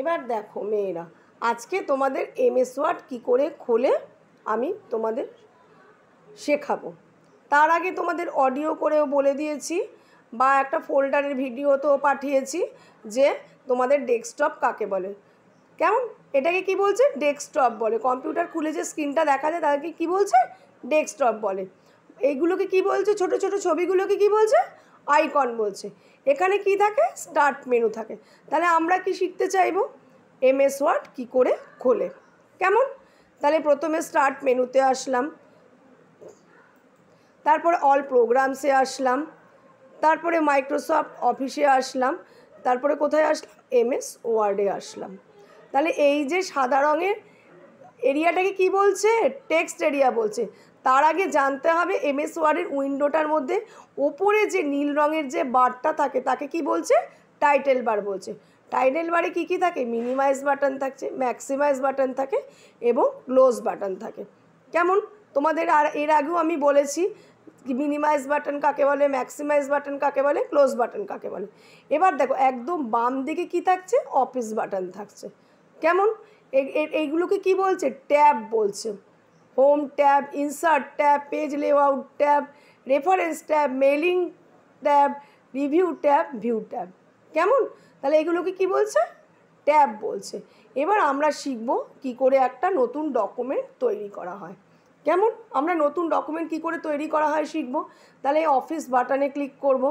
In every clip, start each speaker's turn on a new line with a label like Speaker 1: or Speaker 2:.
Speaker 1: এবার দেখো মেয়েরা আজকে তোমাদের এমএস ওয়ার্ড কী করে খোলে আমি তোমাদের শেখাবো তার আগে তোমাদের অডিও করেও বলে দিয়েছি বা একটা ফোল্ডারের ভিডিও তো পাঠিয়েছি যে তোমাদের ডেস্কটপ কাকে বলে কেমন এটাকে কি বলছে ডেস্কটপ বলে কম্পিউটার খুলে যে স্ক্রিনটা দেখা যায় তাদেরকে কি বলছে ডেস্কটপ বলে এইগুলোকে কি বলছে ছোট ছোট ছবিগুলোকে কি বলছে আইকন বলছে এখানে কি থাকে স্টার্ট মেনু থাকে তাহলে আমরা কি শিখতে চাইব এমএস ওয়ার্ড কী করে খোলে কেমন তাহলে প্রথমে স্টার্ট মেনুতে আসলাম তারপর অল প্রোগ্রামসে আসলাম তারপরে মাইক্রোসফট অফিসে আসলাম তারপরে কোথায় আসলাম এমএস ওয়ার্ডে আসলাম তাহলে এই যে সাদা রঙের এরিয়াটাকে কি বলছে টেক্সট এরিয়া বলছে তার আগে জানতে হবে এমএস ওয়ার্ডের উইন্ডোটার মধ্যে ওপরে যে নীল রঙের যে বারটা থাকে তাকে কি বলছে টাইটেল বার বলছে টাইটেল বারে কি কি থাকে মিনিমাইজ বাটন থাকছে ম্যাক্সিমাইজ বাটন থাকে এবং ক্লোজ বাটন থাকে কেমন তোমাদের আর এর আগেও আমি বলেছি মিনিমাইজ বাটন কাকে বলে ম্যাক্সিমাইজ বাটন কাকে বলে ক্লোজ বাটন কাকে বলে এবার দেখো একদম বাম দিকে কি থাকছে অফিস বাটন থাকছে কেমন এইগুলোকে কি বলছে ট্যাব বলছে home tab insert tab page layout tab reference tab mailing tab review tab view tab কেমন তাহলে এগুলোকে কি বলছে ট্যাব বলছে এবার আমরা শিখব কি করে একটা নতুন ডকুমেন্ট তৈরি করা হয় কেমন আমরা নতুন ডকুমেন্ট কি করে তৈরি করা হয় শিখব তাহলে অফিস বাটনে ক্লিক করব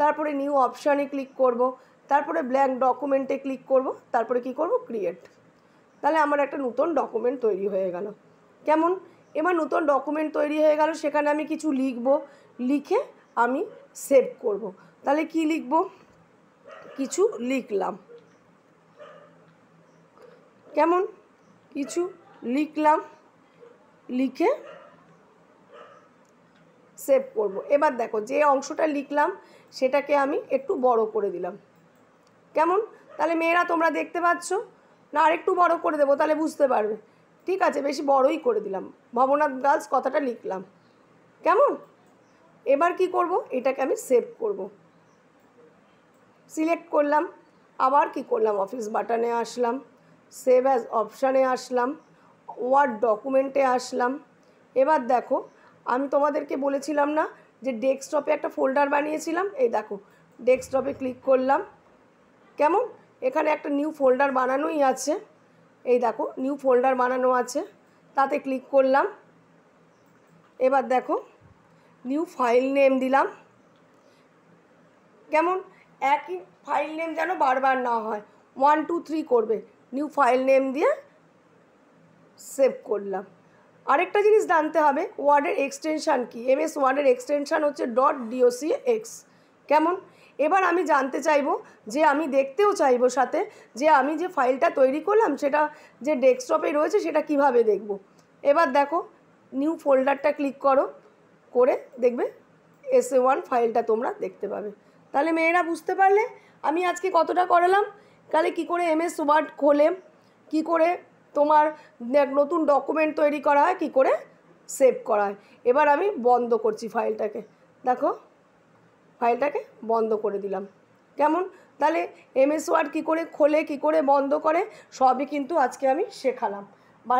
Speaker 1: তারপরে নিউ অপশানে ক্লিক করব তারপরে ব্ল্যাঙ্ক ডকুমেন্টে ক্লিক করব তারপরে কি করব ক্রিয়েট তাহলে আমার একটা নতুন ডকুমেন্ট তৈরি হয়ে গেল কেমন এবার নতুন ডকুমেন্ট তৈরি হয়ে গেল সেখানে আমি কিছু লিখব লিখে আমি সেভ করব। তাহলে কি লিখব কিছু লিখলাম কেমন কিছু লিখলাম লিখে সেভ করব। এবার দেখো যে অংশটা লিখলাম সেটাকে আমি একটু বড় করে দিলাম কেমন তাহলে মেয়েরা তোমরা দেখতে পাচ্ছ না আরেকটু বড় করে দেবো তাহলে বুঝতে পারবে ঠিক আছে বেশি বড়ই করে দিলাম ভবনাথ গার্লস কথাটা লিখলাম কেমন এবার কি করব এটাকে আমি সেভ করব সিলেক্ট করলাম আবার কি করলাম অফিস বাটনে আসলাম সেভ অ্যাজ অপশানে আসলাম ওয়ার্ড ডকুমেন্টে আসলাম এবার দেখো আমি তোমাদেরকে বলেছিলাম না যে ডেস্কটপে একটা ফোল্ডার বানিয়েছিলাম এই দেখো ডেস্কটপে ক্লিক করলাম কেমন এখানে একটা নিউ ফোল্ডার বানানোই আছে এই দেখো নিউ ফোল্ডার বানানো আছে তাতে ক্লিক করলাম এবার দেখো নিউ ফাইল নেম দিলাম কেমন একই ফাইল নেম যেন বারবার না হয় ওয়ান টু থ্রি করবে নিউ ফাইল নেম দিয়ে সেভ করলাম আরেকটা জিনিস জানতে হবে ওয়ার্ডের এক্সটেনশান কি এমএস ওয়ার্ডের এক্সটেনশান হচ্ছে ডট ডিওসি এক্স কেমন এবার আমি জানতে চাইব যে আমি দেখতেও চাইব সাথে যে আমি যে ফাইলটা তৈরি করলাম সেটা যে ডেস্কটপে রয়েছে সেটা কিভাবে দেখব এবার দেখো নিউ ফোল্ডারটা ক্লিক করো করে দেখবে এস ওয়ান ফাইলটা তোমরা দেখতে পাবে তাহলে মেয়েরা বুঝতে পারলে আমি আজকে কতটা করালাম তাহলে কি করে এমএস ওয়ার্ড খোলে কি করে তোমার নতুন ডকুমেন্ট তৈরি করা হয় কী করে সেভ করা হয় এবার আমি বন্ধ করছি ফাইলটাকে দেখো ফাইলটাকে বন্ধ করে দিলাম কেমন তাহলে এমএস ওয়ার্ড কী করে খোলে কী করে বন্ধ করে সবই কিন্তু আজকে আমি শেখালাম বা